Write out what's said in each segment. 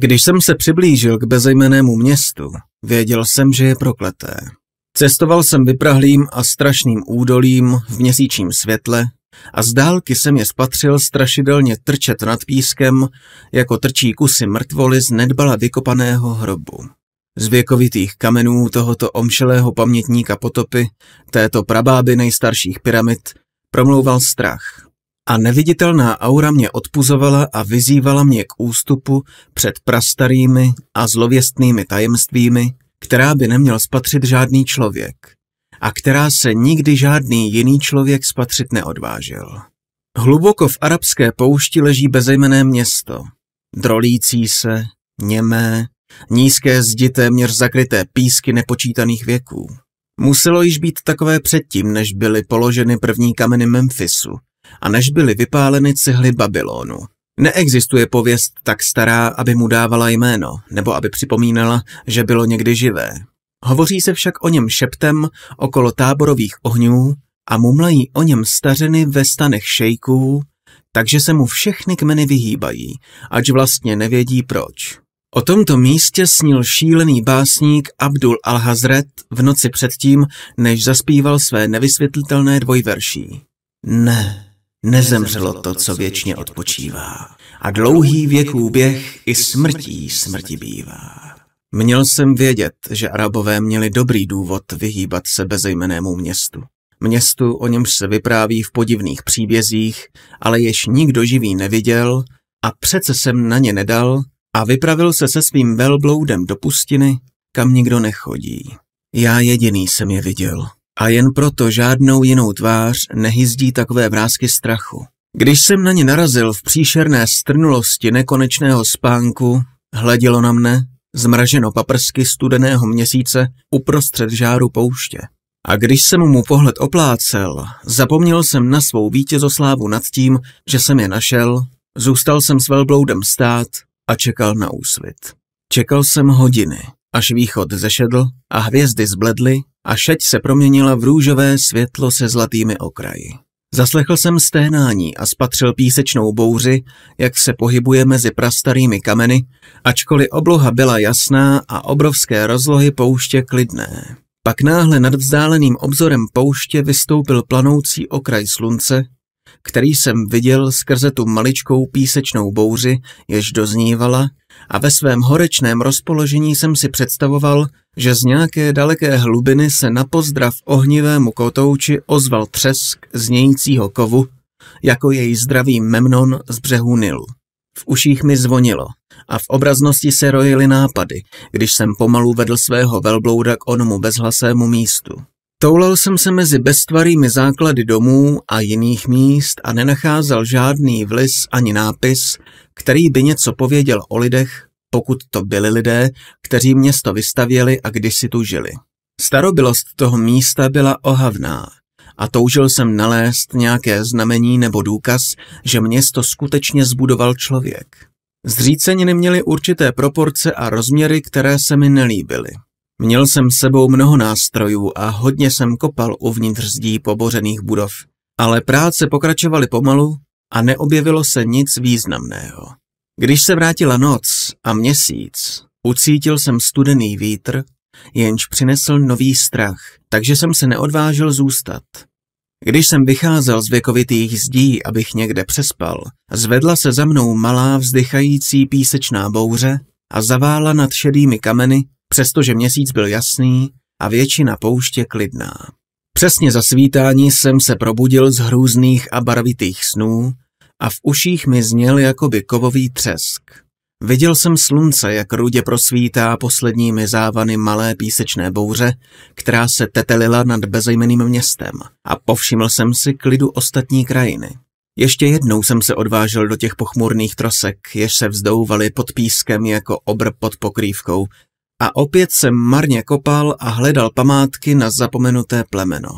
Když jsem se přiblížil k bezejmenému městu, věděl jsem, že je prokleté. Cestoval jsem vyprahlým a strašným údolím v měsíčním světle a z dálky jsem je spatřil strašidelně trčet nad pískem, jako trčí kusy mrtvoly z nedbala vykopaného hrobu. Z věkovitých kamenů tohoto omšelého pamětníka potopy, této prabáby nejstarších pyramid, promlouval strach, a neviditelná aura mě odpuzovala a vyzývala mě k ústupu před prastarými a zlověstnými tajemstvími, která by neměl spatřit žádný člověk a která se nikdy žádný jiný člověk spatřit neodvážil. Hluboko v arabské poušti leží bezejmené město, drolící se, němé, nízké zdi téměř zakryté písky nepočítaných věků. Muselo již být takové předtím, než byly položeny první kameny Memphisu, a než byly vypáleny cihly Babylonu. Neexistuje pověst tak stará, aby mu dávala jméno, nebo aby připomínala, že bylo někdy živé. Hovoří se však o něm šeptem okolo táborových ohňů a mumlají o něm stařeny ve stanech šejků, takže se mu všechny kmeny vyhýbají, ač vlastně nevědí proč. O tomto místě snil šílený básník Abdul al-Hazret v noci předtím, než zaspíval své nevysvětlitelné dvojverší. Ne, nezemřelo to, co věčně odpočívá. A dlouhý věk úběh i smrtí smrti bývá. Měl jsem vědět, že Arabové měli dobrý důvod vyhýbat se bezejmenému městu. Městu, o němž se vypráví v podivných příbězích, ale jež nikdo živý neviděl a přece jsem na ně nedal a vypravil se se svým velbloudem do pustiny, kam nikdo nechodí. Já jediný jsem je viděl a jen proto žádnou jinou tvář nehyzdí takové vrázky strachu. Když jsem na ně narazil v příšerné strnulosti nekonečného spánku, hledělo na mne, zmraženo paprsky studeného měsíce uprostřed žáru pouště. A když jsem mu pohled oplácel, zapomněl jsem na svou vítězoslávu nad tím, že jsem je našel, zůstal jsem s velbloudem stát a čekal na úsvit. Čekal jsem hodiny, až východ zešedl a hvězdy zbledly a šeť se proměnila v růžové světlo se zlatými okraji. Zaslechl jsem sténání a spatřil písečnou bouři, jak se pohybuje mezi prastarými kameny, ačkoliv obloha byla jasná a obrovské rozlohy pouště klidné. Pak náhle nad vzdáleným obzorem pouště vystoupil planoucí okraj slunce který jsem viděl skrze tu maličkou písečnou bouři, jež doznívala, a ve svém horečném rozpoložení jsem si představoval, že z nějaké daleké hlubiny se na pozdrav ohnivému kotouči ozval třesk znějícího kovu, jako její zdravý memnon z břehu Nilu. V uších mi zvonilo a v obraznosti se rojily nápady, když jsem pomalu vedl svého velblouda k onomu bezhlasému místu. Toulal jsem se mezi beztvarými základy domů a jiných míst a nenacházel žádný vlis ani nápis, který by něco pověděl o lidech, pokud to byli lidé, kteří město vystavěli a kdysi tu žili. Starobylost toho místa byla ohavná a toužil jsem nalézt nějaké znamení nebo důkaz, že město skutečně zbudoval člověk. Zříceniny měly určité proporce a rozměry, které se mi nelíbily. Měl jsem s sebou mnoho nástrojů a hodně jsem kopal uvnitř zdí pobořených budov, ale práce pokračovaly pomalu a neobjevilo se nic významného. Když se vrátila noc a měsíc, ucítil jsem studený vítr, jenž přinesl nový strach, takže jsem se neodvážil zůstat. Když jsem vycházel z věkovitých zdí, abych někde přespal, zvedla se za mnou malá vzdychající písečná bouře a zavála nad šedými kameny přestože měsíc byl jasný a většina pouště klidná. Přesně za svítání jsem se probudil z hrůzných a barvitých snů a v uších mi zněl jakoby kovový třesk. Viděl jsem slunce, jak rudě prosvítá posledními závany malé písečné bouře, která se tetelila nad bezejmeným městem a povšiml jsem si klidu ostatní krajiny. Ještě jednou jsem se odvážel do těch pochmurných trosek, jež se vzdouvaly pod pískem jako obr pod pokrývkou, a opět jsem marně kopal a hledal památky na zapomenuté plemeno.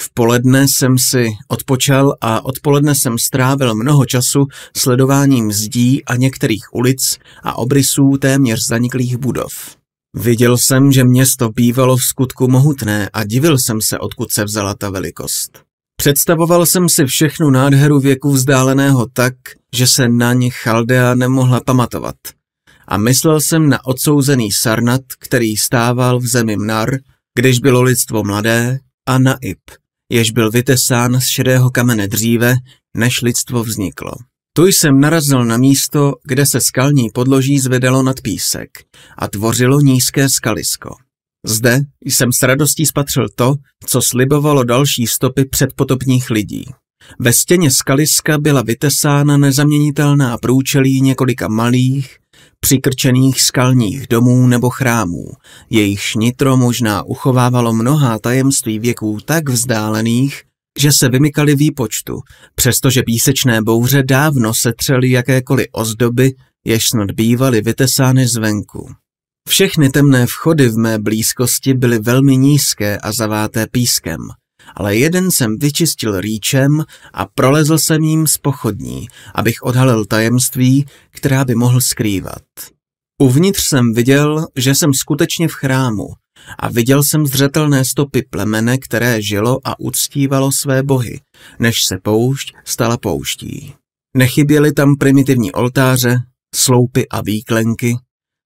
V poledne jsem si odpočal a odpoledne jsem strávil mnoho času sledováním zdí a některých ulic a obrysů téměř zaniklých budov. Viděl jsem, že město bývalo v skutku mohutné a divil jsem se, odkud se vzala ta velikost. Představoval jsem si všechnu nádheru věku vzdáleného tak, že se na ní Chaldea nemohla pamatovat – a myslel jsem na odsouzený Sarnat, který stával v zemi Mnar, když bylo lidstvo mladé, a na Ip, jež byl vytesán z šedého kamene dříve, než lidstvo vzniklo. Tu jsem narazil na místo, kde se skalní podloží zvedalo nad písek a tvořilo nízké skalisko. Zde jsem s radostí spatřil to, co slibovalo další stopy předpotopních lidí. Ve stěně skaliska byla vytesána nezaměnitelná průčelí několika malých, přikrčených skalních domů nebo chrámů. Jejich nitro možná uchovávalo mnohá tajemství věků tak vzdálených, že se vymykali výpočtu, přestože písečné bouře dávno setřely jakékoliv ozdoby, jež snad bývaly vytesány zvenku. Všechny temné vchody v mé blízkosti byly velmi nízké a zaváté pískem – ale jeden jsem vyčistil rýčem a prolezl jsem jim z pochodní, abych odhalil tajemství, která by mohl skrývat. Uvnitř jsem viděl, že jsem skutečně v chrámu a viděl jsem zřetelné stopy plemene, které žilo a uctívalo své bohy, než se poušť stala pouští. Nechyběly tam primitivní oltáře, sloupy a výklenky,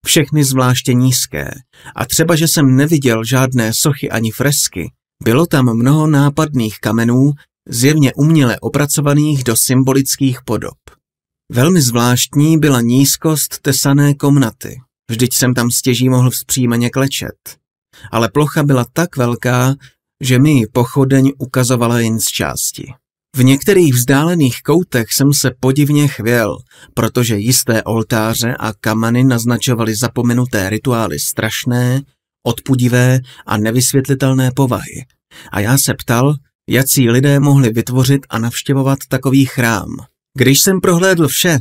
všechny zvláště nízké, a třeba, že jsem neviděl žádné sochy ani fresky, bylo tam mnoho nápadných kamenů, zjevně uměle opracovaných do symbolických podob. Velmi zvláštní byla nízkost tesané komnaty. Vždyť jsem tam stěží mohl vzpřímeně klečet. Ale plocha byla tak velká, že mi ji pochodeň ukazovala jen z části. V některých vzdálených koutech jsem se podivně chvěl, protože jisté oltáře a kameny naznačovaly zapomenuté rituály strašné, odpudivé a nevysvětlitelné povahy. A já se ptal, jací lidé mohli vytvořit a navštěvovat takový chrám. Když jsem prohlédl vše,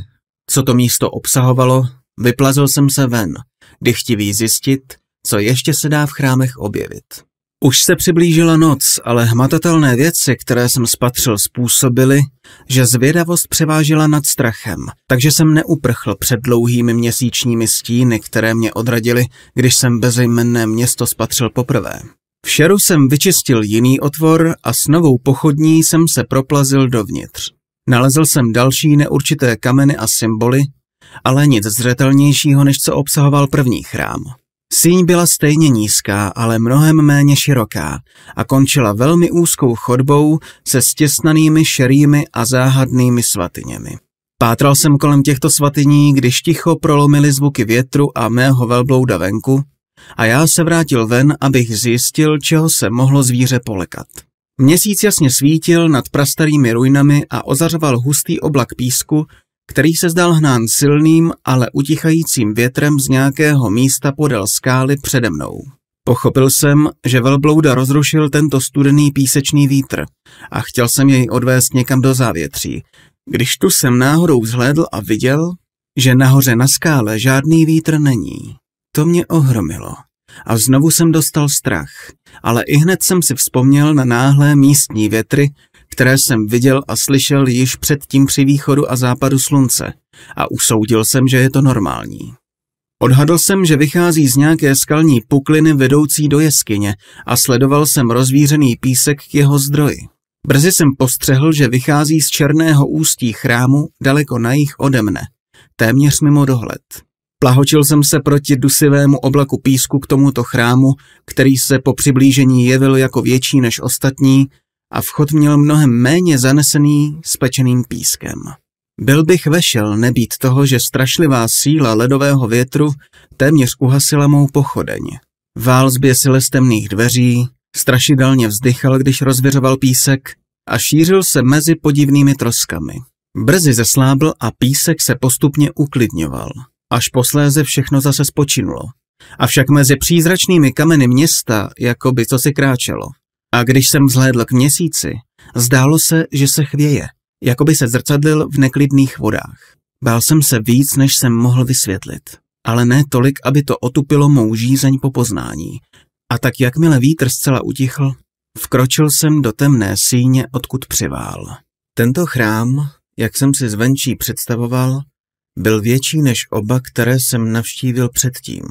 co to místo obsahovalo, vyplazil jsem se ven, dychtivý zjistit, co ještě se dá v chrámech objevit. Už se přiblížila noc, ale hmatatelné věci, které jsem spatřil, způsobily, že zvědavost převážila nad strachem, takže jsem neuprchl před dlouhými měsíčními stíny, které mě odradily, když jsem bezejmenné město spatřil poprvé. V šeru jsem vyčistil jiný otvor a s novou pochodní jsem se proplazil dovnitř. Nalezl jsem další neurčité kameny a symboly, ale nic zřetelnějšího, než co obsahoval první chrám. Síň byla stejně nízká, ale mnohem méně široká a končila velmi úzkou chodbou se stěsnanými šerými a záhadnými svatyněmi. Pátral jsem kolem těchto svatyní, když ticho prolomily zvuky větru a mého velblouda venku a já se vrátil ven, abych zjistil, čeho se mohlo zvíře polekat. Měsíc jasně svítil nad prastarými ruinami a ozařoval hustý oblak písku, který se zdal hnán silným, ale utichajícím větrem z nějakého místa podél skály přede mnou. Pochopil jsem, že velblouda rozrušil tento studený písečný vítr a chtěl jsem jej odvést někam do závětří. Když tu jsem náhodou zhlédl a viděl, že nahoře na skále žádný vítr není. To mě ohromilo. A znovu jsem dostal strach, ale i hned jsem si vzpomněl na náhlé místní větry, které jsem viděl a slyšel již předtím při východu a západu slunce a usoudil jsem, že je to normální. Odhadl jsem, že vychází z nějaké skalní pukliny vedoucí do jeskyně a sledoval jsem rozvířený písek k jeho zdroji. Brzy jsem postřehl, že vychází z černého ústí chrámu daleko na jich ode mne, téměř mimo dohled. Plahočil jsem se proti dusivému oblaku písku k tomuto chrámu, který se po přiblížení jevil jako větší než ostatní a vchod měl mnohem méně zanesený spečeným pískem. Byl bych vešel nebýt toho, že strašlivá síla ledového větru téměř uhasila mou pochodeň. Vál zběsil z temných dveří, strašidelně vzdychal, když rozvěřoval písek a šířil se mezi podivnými troskami. Brzy zeslábl a písek se postupně uklidňoval. Až posléze všechno zase spočinulo. Avšak mezi přízračnými kameny města, jako by co si kráčelo. A když jsem vzhlédl k měsíci, zdálo se, že se chvěje, jako by se zrcadlil v neklidných vodách. Bál jsem se víc, než jsem mohl vysvětlit, ale ne tolik, aby to otupilo mou žízeň po poznání. A tak jakmile vítr zcela utichl, vkročil jsem do temné síně, odkud přivál. Tento chrám, jak jsem si zvenčí představoval, byl větší než oba, které jsem navštívil předtím –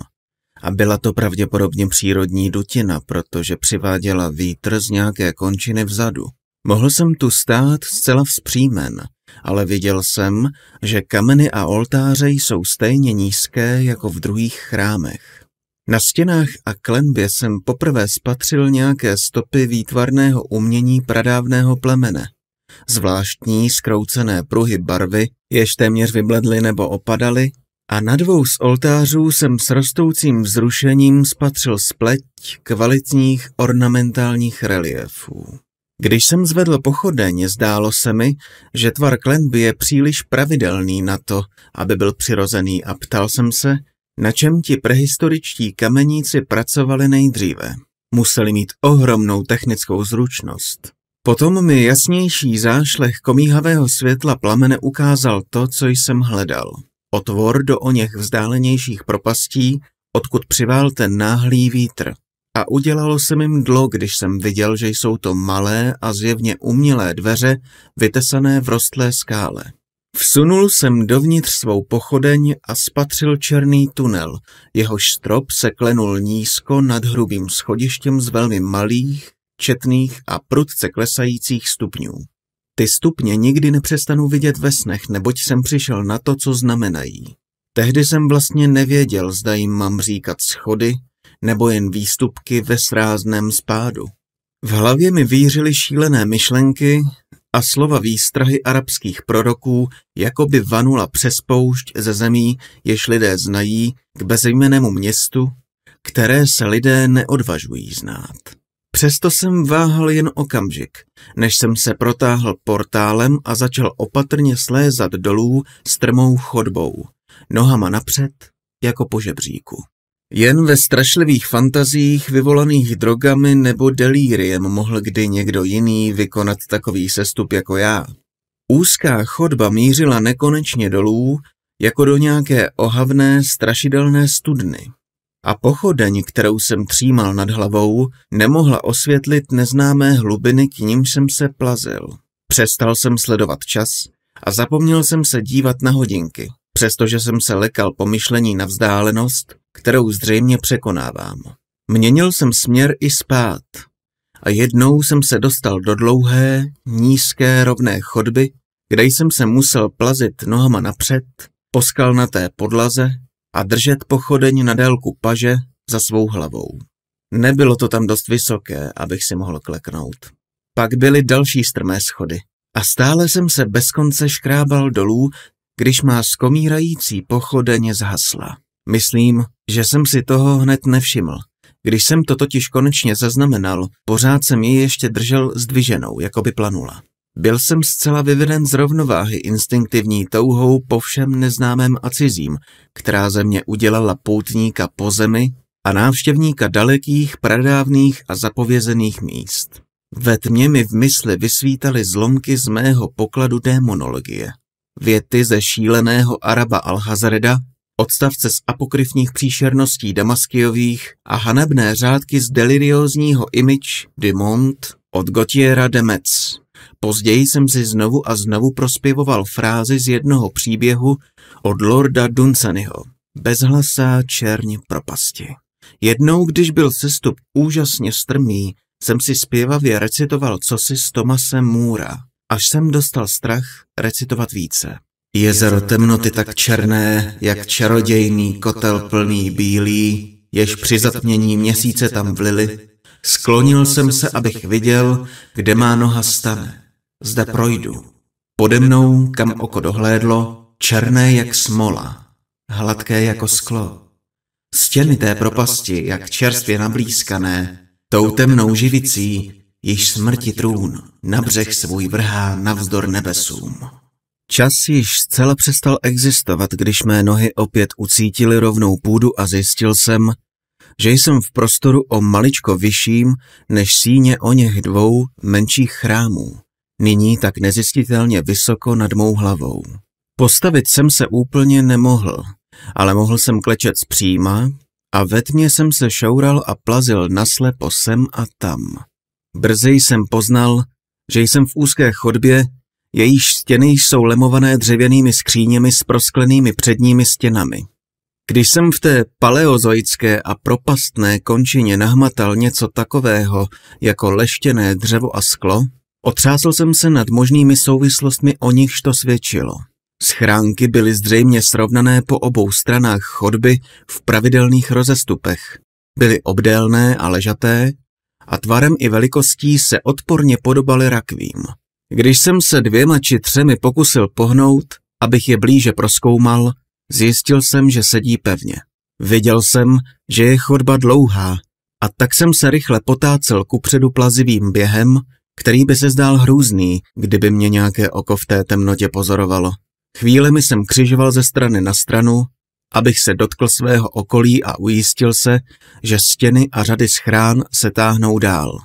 a byla to pravděpodobně přírodní dutina, protože přiváděla vítr z nějaké končiny vzadu. Mohl jsem tu stát zcela vzpřímen, ale viděl jsem, že kameny a oltáře jsou stejně nízké jako v druhých chrámech. Na stěnách a klenbě jsem poprvé spatřil nějaké stopy výtvarného umění pradávného plemene. Zvláštní zkroucené pruhy barvy, jež téměř vybledly nebo opadaly, a na dvou z oltářů jsem s rostoucím vzrušením spatřil spleť kvalitních ornamentálních reliefů. Když jsem zvedl pochodeň, zdálo se mi, že tvar klenby je příliš pravidelný na to, aby byl přirozený a ptal jsem se, na čem ti prehistoričtí kameníci pracovali nejdříve. Museli mít ohromnou technickou zručnost. Potom mi jasnější zášlech komíhavého světla plamene ukázal to, co jsem hledal otvor do oněch vzdálenějších propastí, odkud přivál ten náhlý vítr. A udělalo se mi mdlo, když jsem viděl, že jsou to malé a zjevně umělé dveře, vytesané v rostlé skále. Vsunul jsem dovnitř svou pochodeň a spatřil černý tunel, jehož strop se klenul nízko nad hrubým schodištěm z velmi malých, četných a prudce klesajících stupňů. Ty stupně nikdy nepřestanu vidět ve snech, neboť jsem přišel na to, co znamenají. Tehdy jsem vlastně nevěděl, zda jim mám říkat schody, nebo jen výstupky ve srázném spádu. V hlavě mi vířily šílené myšlenky a slova výstrahy arabských proroků, jako by vanula přes poušť ze zemí, jež lidé znají, k bezejmenému městu, které se lidé neodvažují znát. Přesto jsem váhal jen okamžik, než jsem se protáhl portálem a začal opatrně slézat dolů strmou chodbou, nohama napřed jako po žebříku. Jen ve strašlivých fantazích vyvolaných drogami nebo delíriem mohl kdy někdo jiný vykonat takový sestup jako já. Úzká chodba mířila nekonečně dolů, jako do nějaké ohavné, strašidelné studny a pochodeň, kterou jsem třímal nad hlavou, nemohla osvětlit neznámé hlubiny, k nímž jsem se plazil. Přestal jsem sledovat čas a zapomněl jsem se dívat na hodinky, přestože jsem se lekal myšlení na vzdálenost, kterou zřejmě překonávám. Měnil jsem směr i spát a jednou jsem se dostal do dlouhé, nízké, rovné chodby, kde jsem se musel plazit nohama napřed, poskal na té podlaze a držet pochodeň na délku paže za svou hlavou. Nebylo to tam dost vysoké, abych si mohl kleknout. Pak byly další strmé schody a stále jsem se bez konce škrábal dolů, když má skomírající pochodeň zhasla. Myslím, že jsem si toho hned nevšiml. Když jsem to totiž konečně zaznamenal, pořád jsem ji ještě držel zdviženou, jako by planula. Byl jsem zcela vyveden z rovnováhy instinktivní touhou po všem neznámém a cizím, která ze mě udělala poutníka po zemi a návštěvníka dalekých, pradávných a zapovězených míst. Ve tmě mi v mysli vysvítaly zlomky z mého pokladu démonologie. Věty ze šíleného Araba Alhazreda, odstavce z apokryfních příšerností Damaskiových a hanebné řádky z deliriózního image Dumont od Gotiera Metz později jsem si znovu a znovu prospěvoval frázi z jednoho příběhu od Lorda Dunsanyho. Bezhlasá černě propasti. Jednou, když byl sestup úžasně strmý, jsem si zpěvavě recitoval cosi s Tomasem Můra, až jsem dostal strach recitovat více. Jezero temnoty tak černé, jak čarodějný kotel plný bílý, jež při zatmění měsíce tam vlili, sklonil jsem se, abych viděl, kde má noha stane zda projdu. Pode mnou, kam oko dohlédlo, černé jak smola, hladké jako sklo. Stěny té propasti, jak čerstvě nablízkané, tou temnou živicí, již smrti trůn, na břeh svůj vrhá navzdor nebesům. Čas již zcela přestal existovat, když mé nohy opět ucítily rovnou půdu a zjistil jsem, že jsem v prostoru o maličko vyšším než síně o něch dvou menších chrámů nyní tak nezjistitelně vysoko nad mou hlavou. Postavit jsem se úplně nemohl, ale mohl jsem klečet zpříma a ve tmě jsem se šoural a plazil naslepo sem a tam. Brzy jsem poznal, že jsem v úzké chodbě, jejíž stěny jsou lemované dřevěnými skříněmi s prosklenými předními stěnami. Když jsem v té paleozoické a propastné končině nahmatal něco takového jako leštěné dřevo a sklo, Otřásl jsem se nad možnými souvislostmi, o nichž to svědčilo. Schránky byly zřejmě srovnané po obou stranách chodby v pravidelných rozestupech. Byly obdélné a ležaté a tvarem i velikostí se odporně podobaly rakvím. Když jsem se dvěma či třemi pokusil pohnout, abych je blíže proskoumal, zjistil jsem, že sedí pevně. Viděl jsem, že je chodba dlouhá a tak jsem se rychle potácel předu plazivým během, který by se zdál hrůzný, kdyby mě nějaké oko v té temnotě pozorovalo. Chvíle mi jsem křižoval ze strany na stranu, abych se dotkl svého okolí a ujistil se, že stěny a řady schrán se táhnou dál.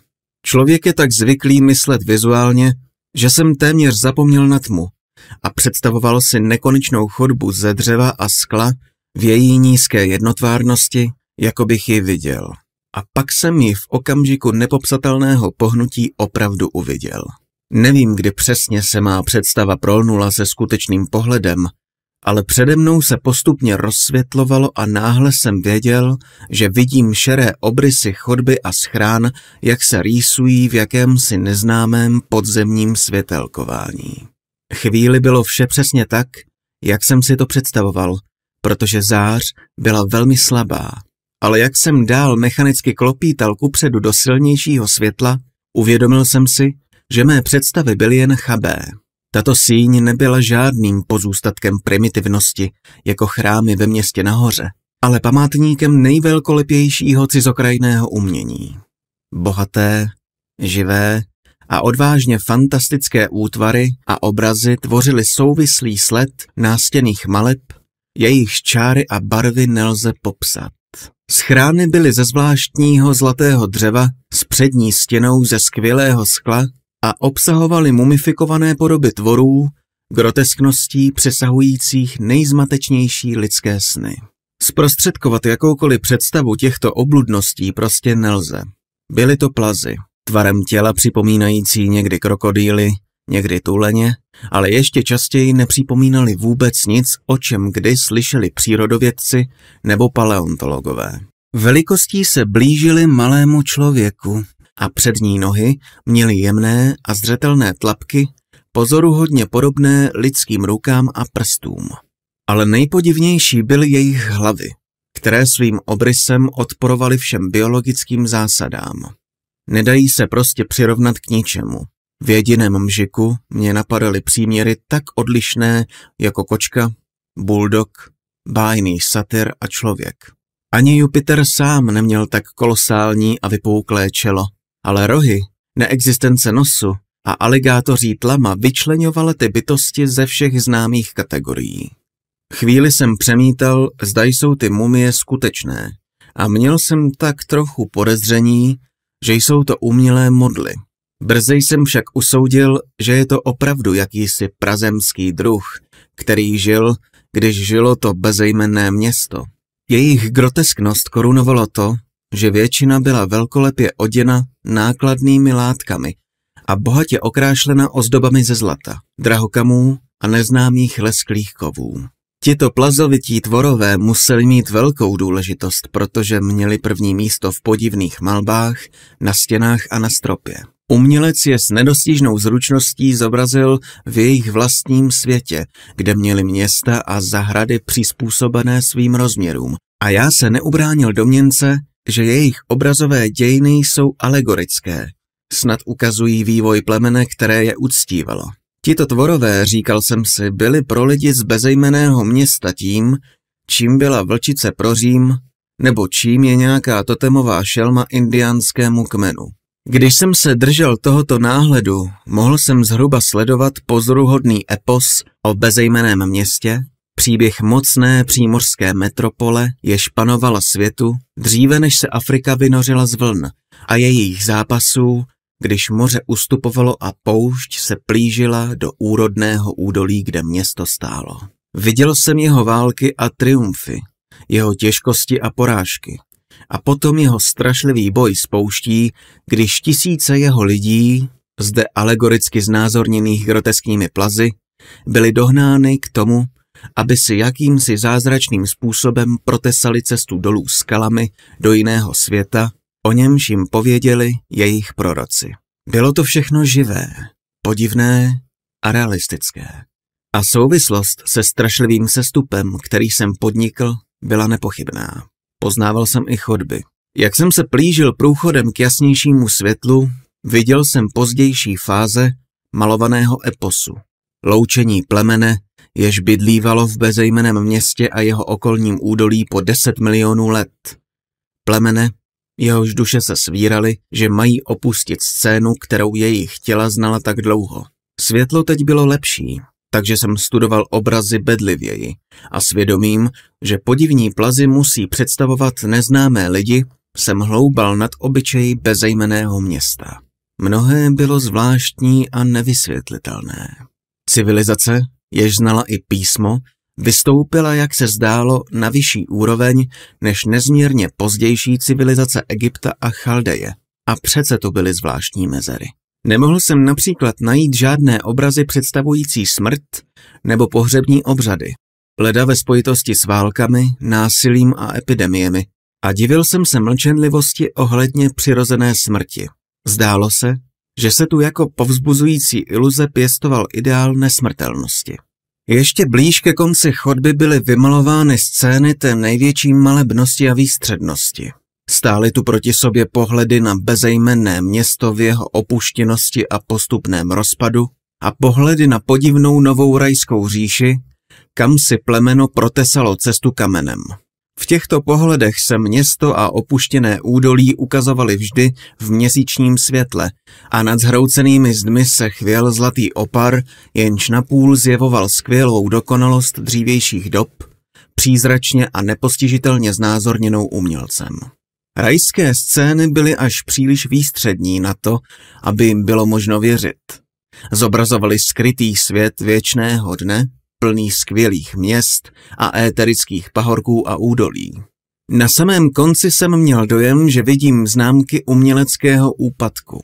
Člověk je tak zvyklý myslet vizuálně, že jsem téměř zapomněl na tmu a představoval si nekonečnou chodbu ze dřeva a skla v její nízké jednotvárnosti, jako bych ji viděl a pak jsem ji v okamžiku nepopsatelného pohnutí opravdu uviděl. Nevím, kdy přesně se má představa prolnula se skutečným pohledem, ale přede mnou se postupně rozsvětlovalo a náhle jsem věděl, že vidím šeré obrysy chodby a schrán, jak se rýsují v jakémsi neznámém podzemním světelkování. Chvíli bylo vše přesně tak, jak jsem si to představoval, protože zář byla velmi slabá ale jak jsem dál mechanicky klopítal kupředu do silnějšího světla, uvědomil jsem si, že mé představy byly jen chabé. Tato síň nebyla žádným pozůstatkem primitivnosti, jako chrámy ve městě nahoře, ale památníkem nejvelkolepějšího cizokrajného umění. Bohaté, živé a odvážně fantastické útvary a obrazy tvořily souvislý sled nástěných maleb, jejich čáry a barvy nelze popsat. Schrány byly ze zvláštního zlatého dřeva s přední stěnou ze skvělého skla a obsahovaly mumifikované podoby tvorů, groteskností přesahujících nejzmatečnější lidské sny. Zprostředkovat jakoukoliv představu těchto obludností prostě nelze. Byly to plazy, tvarem těla připomínající někdy krokodýly, někdy tuleně, ale ještě častěji nepřipomínali vůbec nic, o čem kdy slyšeli přírodovědci nebo paleontologové. Velikostí se blížili malému člověku a přední nohy měly jemné a zřetelné tlapky, pozoruhodně podobné lidským rukám a prstům. Ale nejpodivnější byly jejich hlavy, které svým obrysem odporovaly všem biologickým zásadám. Nedají se prostě přirovnat k ničemu. V jediném mžiku mě napadaly příměry tak odlišné jako kočka, bulldog, bájný satyr a člověk. Ani Jupiter sám neměl tak kolosální a vypouklé čelo, ale rohy, neexistence nosu a aligátoří tlama vyčlenovala ty bytosti ze všech známých kategorií. Chvíli jsem přemítal, zda jsou ty mumie skutečné a měl jsem tak trochu podezření, že jsou to umělé modly. Brzy jsem však usoudil, že je to opravdu jakýsi prazemský druh, který žil, když žilo to bezejmenné město. Jejich grotesknost korunovalo to, že většina byla velkolepě oděna nákladnými látkami a bohatě okrášlena ozdobami ze zlata, drahokamů a neznámých lesklých kovů. Tito plazovití tvorové museli mít velkou důležitost, protože měli první místo v podivných malbách, na stěnách a na stropě. Umělec je s nedostižnou zručností zobrazil v jejich vlastním světě, kde měli města a zahrady přizpůsobené svým rozměrům. A já se neubránil domněnce, že jejich obrazové dějiny jsou alegorické. Snad ukazují vývoj plemene, které je uctívalo. Tito tvorové, říkal jsem si, byli pro lidi z bezejmeného města tím, čím byla vlčice pro Řím, nebo čím je nějaká totemová šelma indiánskému kmenu. Když jsem se držel tohoto náhledu, mohl jsem zhruba sledovat pozoruhodný epos o bezejmeném městě, příběh mocné přímořské metropole, jež panovala světu, dříve než se Afrika vynořila z vln a jejich zápasů, když moře ustupovalo a poušť se plížila do úrodného údolí, kde město stálo. Viděl jsem jeho války a triumfy, jeho těžkosti a porážky, a potom jeho strašlivý boj spouští, když tisíce jeho lidí, zde alegoricky znázorněných groteskními plazy, byly dohnány k tomu, aby si jakýmsi zázračným způsobem protesali cestu dolů skalami do jiného světa, o němž jim pověděli jejich proroci. Bylo to všechno živé, podivné a realistické. A souvislost se strašlivým sestupem, který jsem podnikl, byla nepochybná. Poznával jsem i chodby. Jak jsem se plížil průchodem k jasnějšímu světlu, viděl jsem pozdější fáze malovaného eposu. Loučení plemene, jež bydlívalo v bezejmeném městě a jeho okolním údolí po 10 milionů let. Plemene, jehož duše se svíraly, že mají opustit scénu, kterou jejich těla znala tak dlouho. Světlo teď bylo lepší, takže jsem studoval obrazy bedlivěji a svědomím, že podivní plazy musí představovat neznámé lidi, jsem hloubal nad obyčeji bezejmeného města. Mnohé bylo zvláštní a nevysvětlitelné. Civilizace, jež znala i písmo, vystoupila, jak se zdálo, na vyšší úroveň než nezměrně pozdější civilizace Egypta a Chaldeje. A přece to byly zvláštní mezery. Nemohl jsem například najít žádné obrazy představující smrt nebo pohřební obřady, leda ve spojitosti s válkami, násilím a epidemiemi. A divil jsem se mlčenlivosti ohledně přirozené smrti. Zdálo se, že se tu jako povzbuzující iluze pěstoval ideál nesmrtelnosti. Ještě blíž ke konci chodby byly vymalovány scény té největší malebnosti a výstřednosti. Stály tu proti sobě pohledy na bezejmenné město v jeho opuštěnosti a postupném rozpadu a pohledy na podivnou novou rajskou říši, kam si plemeno protesalo cestu kamenem. V těchto pohledech se město a opuštěné údolí ukazovaly vždy v měsíčním světle a nad zhroucenými zdmi se chvěl zlatý opar, jenž napůl zjevoval skvělou dokonalost dřívějších dob, přízračně a nepostižitelně znázorněnou umělcem. Rajské scény byly až příliš výstřední na to, aby jim bylo možno věřit. Zobrazovali skrytý svět věčného dne, plný skvělých měst a éterických pahorků a údolí. Na samém konci jsem měl dojem, že vidím známky uměleckého úpadku.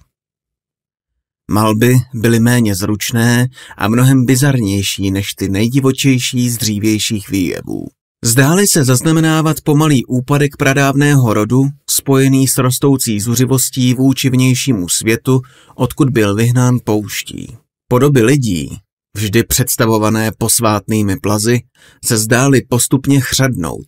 Malby byly méně zručné a mnohem bizarnější než ty nejdivočejší z dřívějších výjevů. Zdály se zaznamenávat pomalý úpadek pradávného rodu, spojený s rostoucí zuřivostí vůči vnějšímu světu, odkud byl vyhnán pouští. Podoby lidí, vždy představované posvátnými plazy, se zdály postupně chřadnout,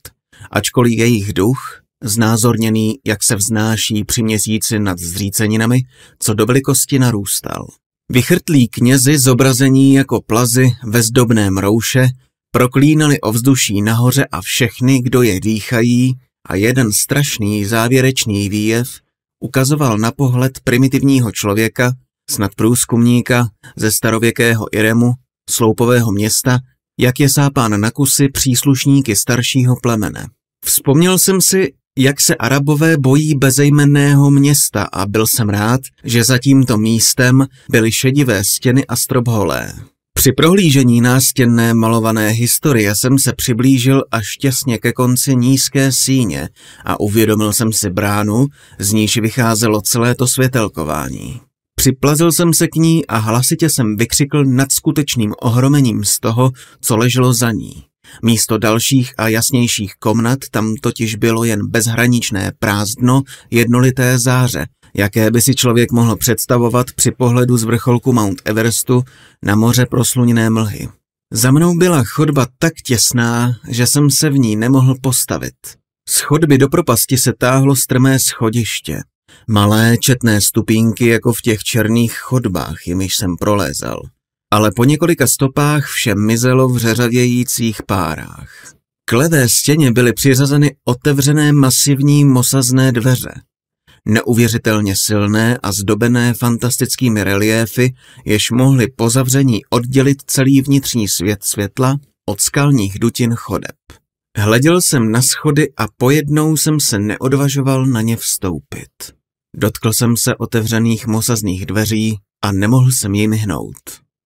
ačkoliv jejich duch, znázorněný, jak se vznáší při měsíci nad zříceninami, co do velikosti narůstal. Vychrtlí knězi zobrazení jako plazy ve zdobném rouše Proklínali ovzduší nahoře a všechny, kdo je dýchají, a jeden strašný závěrečný výjev ukazoval na pohled primitivního člověka, snad průzkumníka ze starověkého Iremu, sloupového města, jak je sápán na kusy příslušníky staršího plemene. Vzpomněl jsem si, jak se Arabové bojí bezejmenného města a byl jsem rád, že za tímto místem byly šedivé stěny a strop holé. Při prohlížení nástěnné malované historie jsem se přiblížil až těsně ke konci nízké síně a uvědomil jsem si bránu, z níž vycházelo celé to světelkování. Připlazil jsem se k ní a hlasitě jsem vykřikl nad skutečným ohromením z toho, co leželo za ní. Místo dalších a jasnějších komnat tam totiž bylo jen bezhraničné prázdno, jednolité záře, jaké by si člověk mohl představovat při pohledu z vrcholku Mount Everestu na moře prosluněné mlhy. Za mnou byla chodba tak těsná, že jsem se v ní nemohl postavit. Z chodby do propasti se táhlo strmé schodiště. Malé četné stupínky jako v těch černých chodbách, jimiž jsem prolézal. Ale po několika stopách vše mizelo v řeřavějících párách. K levé stěně byly přiřazeny otevřené masivní mosazné dveře neuvěřitelně silné a zdobené fantastickými reliéfy, jež mohly po zavření oddělit celý vnitřní svět světla od skalních dutin chodeb. Hleděl jsem na schody a pojednou jsem se neodvažoval na ně vstoupit. Dotkl jsem se otevřených mosazných dveří a nemohl jsem jim hnout.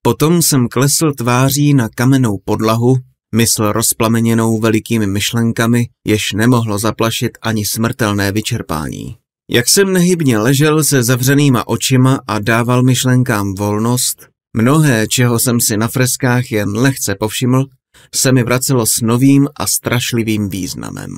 Potom jsem klesl tváří na kamennou podlahu, mysl rozplameněnou velikými myšlenkami, jež nemohlo zaplašit ani smrtelné vyčerpání. Jak jsem nehybně ležel se zavřenýma očima a dával myšlenkám volnost, mnohé, čeho jsem si na freskách jen lehce povšiml, se mi vracelo s novým a strašlivým významem.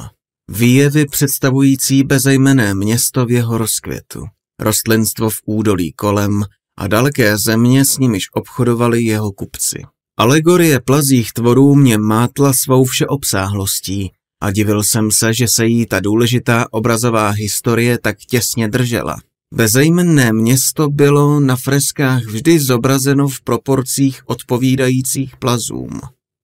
Výjevy představující bezejmené město v jeho rozkvětu, rostlinstvo v údolí kolem a daleké země s nimiž obchodovali jeho kupci. Alegorie plazích tvorů mě mátla svou všeobsáhlostí, a divil jsem se, že se jí ta důležitá obrazová historie tak těsně držela. Bezejmenné město bylo na freskách vždy zobrazeno v proporcích odpovídajících plazům.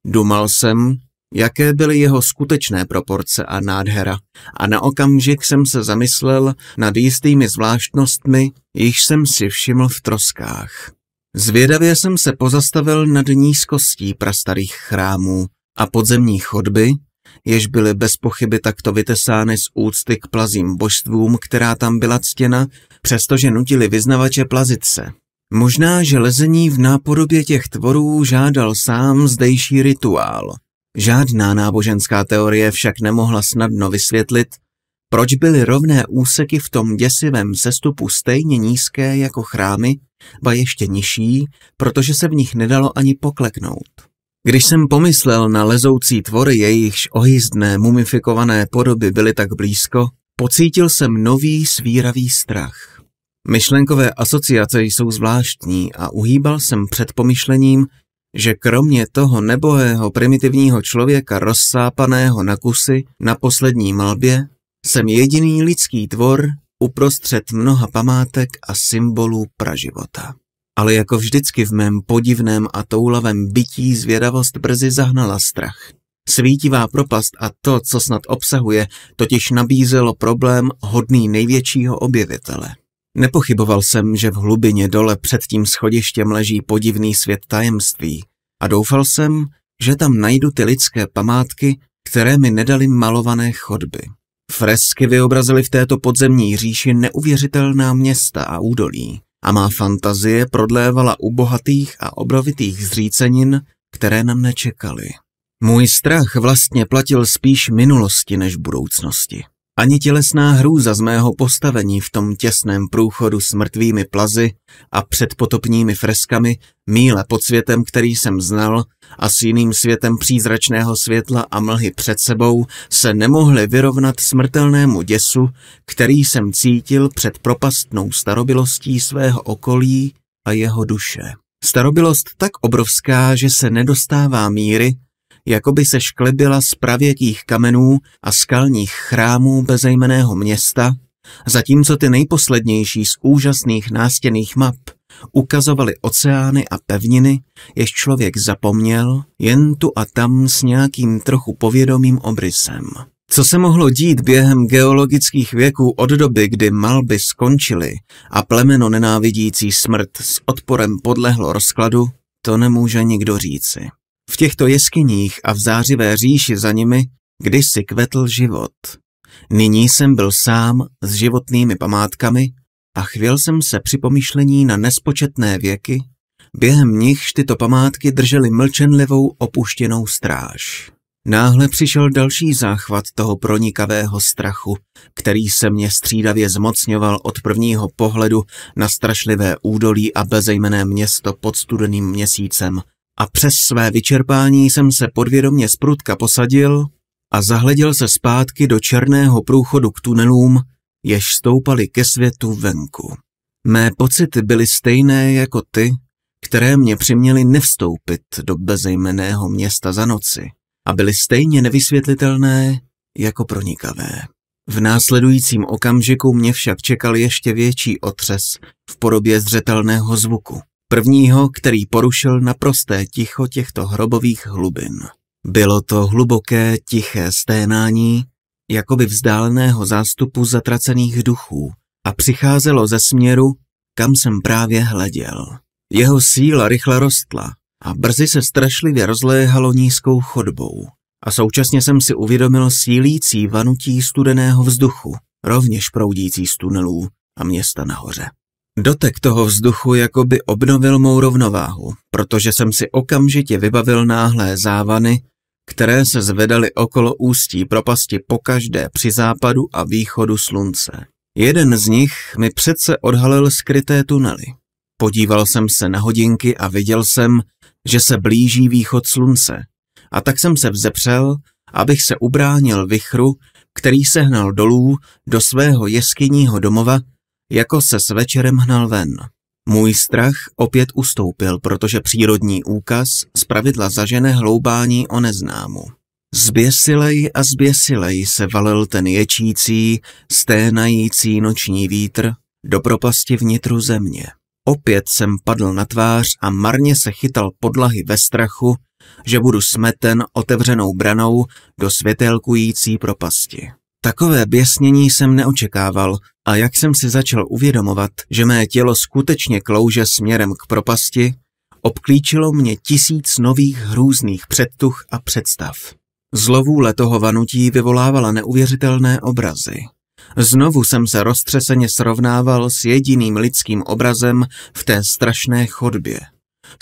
Dumal jsem, jaké byly jeho skutečné proporce a nádhera a na okamžik jsem se zamyslel nad jistými zvláštnostmi, jichž jsem si všiml v troskách. Zvědavě jsem se pozastavil nad nízkostí prastarých chrámů a podzemní chodby, jež byly bez pochyby takto vytesány z úcty k plazím božstvům, která tam byla ctěna, přestože nutili vyznavače plazit se. Možná, že lezení v nápodobě těch tvorů žádal sám zdejší rituál. Žádná náboženská teorie však nemohla snadno vysvětlit, proč byly rovné úseky v tom děsivém sestupu stejně nízké jako chrámy, ba ještě nižší, protože se v nich nedalo ani pokleknout. Když jsem pomyslel na lezoucí tvory, jejichž ohýzdné mumifikované podoby byly tak blízko, pocítil jsem nový svíravý strach. Myšlenkové asociace jsou zvláštní a uhýbal jsem před pomyšlením, že kromě toho nebohého primitivního člověka rozsápaného na kusy na poslední malbě, jsem jediný lidský tvor uprostřed mnoha památek a symbolů praživota ale jako vždycky v mém podivném a toulavém bytí zvědavost brzy zahnala strach. Svítivá propast a to, co snad obsahuje, totiž nabízelo problém hodný největšího objevitele. Nepochyboval jsem, že v hlubině dole před tím schodištěm leží podivný svět tajemství a doufal jsem, že tam najdu ty lidské památky, které mi nedaly malované chodby. Fresky vyobrazily v této podzemní říši neuvěřitelná města a údolí a má fantazie prodlévala u bohatých a obrovitých zřícenin, které nám nečekaly. Můj strach vlastně platil spíš minulosti než budoucnosti. Ani tělesná hrůza z mého postavení v tom těsném průchodu s mrtvými plazy a předpotopními freskami, míle pod světem, který jsem znal, a s jiným světem přízračného světla a mlhy před sebou se nemohli vyrovnat smrtelnému děsu, který jsem cítil před propastnou starobilostí svého okolí a jeho duše. Starobilost tak obrovská, že se nedostává míry, jako by se šklebila z pravěkých kamenů a skalních chrámů bezejmeného města, zatímco ty nejposlednější z úžasných nástěných map ukazovaly oceány a pevniny, jež člověk zapomněl, jen tu a tam s nějakým trochu povědomým obrysem. Co se mohlo dít během geologických věků od doby, kdy malby skončily a plemeno nenávidící smrt s odporem podlehlo rozkladu, to nemůže nikdo říci. V těchto jeskyních a v zářivé říši za nimi kdysi kvetl život. Nyní jsem byl sám s životnými památkami, a chvěl jsem se při pomýšlení na nespočetné věky, během nichž tyto památky držely mlčenlivou opuštěnou stráž. Náhle přišel další záchvat toho pronikavého strachu, který se mě střídavě zmocňoval od prvního pohledu na strašlivé údolí a bezejmené město pod studeným měsícem a přes své vyčerpání jsem se podvědomě z prudka posadil a zahleděl se zpátky do černého průchodu k tunelům, jež stoupali ke světu venku. Mé pocity byly stejné jako ty, které mě přiměly nevstoupit do bezejmeného města za noci a byly stejně nevysvětlitelné jako pronikavé. V následujícím okamžiku mě však čekal ještě větší otřes v podobě zřetelného zvuku. Prvního, který porušil naprosté ticho těchto hrobových hlubin. Bylo to hluboké, tiché sténání, jakoby vzdáleného zástupu zatracených duchů a přicházelo ze směru, kam jsem právě hleděl. Jeho síla rychle rostla a brzy se strašlivě rozléhalo nízkou chodbou. A současně jsem si uvědomil sílící vanutí studeného vzduchu, rovněž proudící z tunelů a města nahoře. Dotek toho vzduchu jakoby obnovil mou rovnováhu, protože jsem si okamžitě vybavil náhlé závany které se zvedaly okolo ústí propasti pokaždé při západu a východu slunce. Jeden z nich mi přece odhalil skryté tunely. Podíval jsem se na hodinky a viděl jsem, že se blíží východ slunce. A tak jsem se vzepřel, abych se ubránil vichru, který se hnal dolů do svého jeskyního domova, jako se s večerem hnal ven. Můj strach opět ustoupil, protože přírodní úkaz zpravidla zažene hloubání o neznámu. Zběsilej a zběsilej se valil ten ječící, sténající noční vítr do propasti vnitru země. Opět jsem padl na tvář a marně se chytal podlahy ve strachu, že budu smeten otevřenou branou do světelkující propasti. Takové běsnění jsem neočekával, a jak jsem si začal uvědomovat, že mé tělo skutečně klouže směrem k propasti, obklíčilo mě tisíc nových hrůzných předtuch a představ. Zlovůle toho vanutí vyvolávala neuvěřitelné obrazy. Znovu jsem se roztřeseně srovnával s jediným lidským obrazem v té strašné chodbě –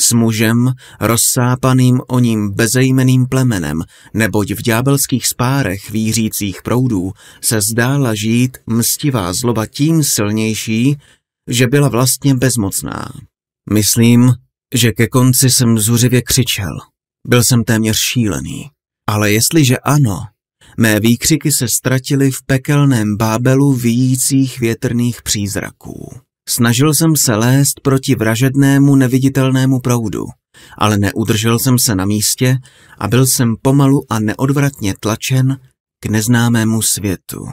s mužem rozsápaným o ním bezejmeným plemenem, neboť v ďábelských spárech vířících proudů se zdála žít mstivá zloba tím silnější, že byla vlastně bezmocná. Myslím, že ke konci jsem zuřivě křičel. Byl jsem téměř šílený. Ale jestliže ano, mé výkřiky se ztratily v pekelném bábelu výjících větrných přízraků. Snažil jsem se lézt proti vražednému neviditelnému proudu, ale neudržel jsem se na místě a byl jsem pomalu a neodvratně tlačen k neznámému světu.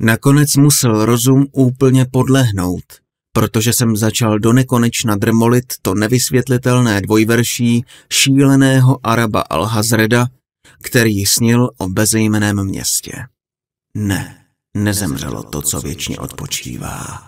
Nakonec musel rozum úplně podlehnout, protože jsem začal do nekonečna drmolit to nevysvětlitelné dvojverší šíleného Araba Alhazreda, který snil o bezejmeném městě. Ne, nezemřelo to, co věčně odpočívá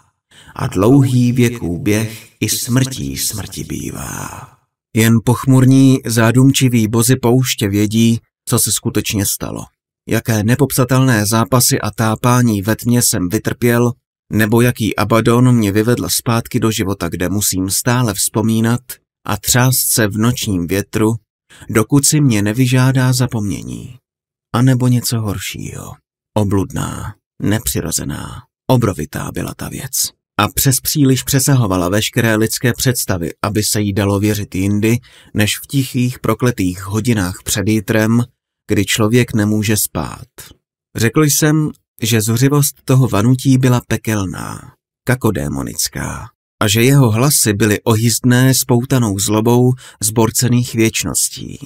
a dlouhý věků běh i smrtí smrti bývá. Jen pochmurní, zádumčiví bozy pouště vědí, co se skutečně stalo. Jaké nepopsatelné zápasy a tápání ve tmě jsem vytrpěl, nebo jaký Abadon mě vyvedl zpátky do života, kde musím stále vzpomínat a třást se v nočním větru, dokud si mě nevyžádá zapomnění. A nebo něco horšího. Obludná, nepřirozená, obrovitá byla ta věc a přes příliš přesahovala veškeré lidské představy, aby se jí dalo věřit jindy, než v tichých prokletých hodinách před jítrem, kdy člověk nemůže spát. Řekl jsem, že zuřivost toho vanutí byla pekelná, kakodémonická, a že jeho hlasy byly ohyzdné spoutanou zlobou zborcených věčností.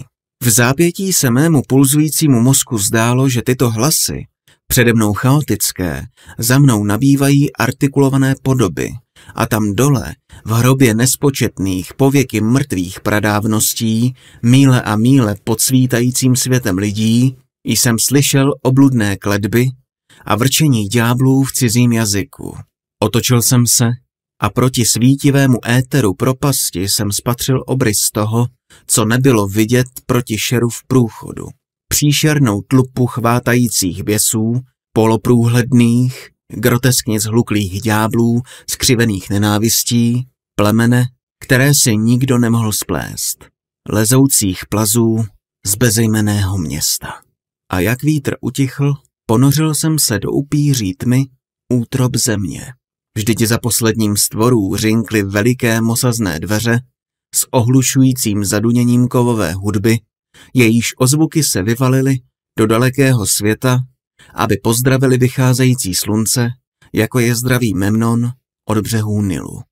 V zápětí se mému pulzujícímu mozku zdálo, že tyto hlasy Přede mnou chaotické, za mnou nabývají artikulované podoby a tam dole, v hrobě nespočetných, pověky mrtvých pradávností, míle a míle pod svítajícím světem lidí, jsem slyšel obludné kledby a vrčení dňáblů v cizím jazyku. Otočil jsem se a proti svítivému éteru propasti jsem spatřil obrys toho, co nebylo vidět proti šeru v průchodu příšernou tlupu chvátajících běsů, poloprůhledných, groteskně zhluklých ďáblů, skřivených nenávistí, plemene, které si nikdo nemohl splést, lezoucích plazů z bezejmeného města. A jak vítr utichl, ponořil jsem se do upíří tmy útrob země. Vždyť za posledním stvorů řinkly veliké mosazné dveře s ohlušujícím zaduněním kovové hudby jejíž ozvuky se vyvalily do dalekého světa, aby pozdravili vycházející slunce, jako je zdravý Memnon od břehů Nilu.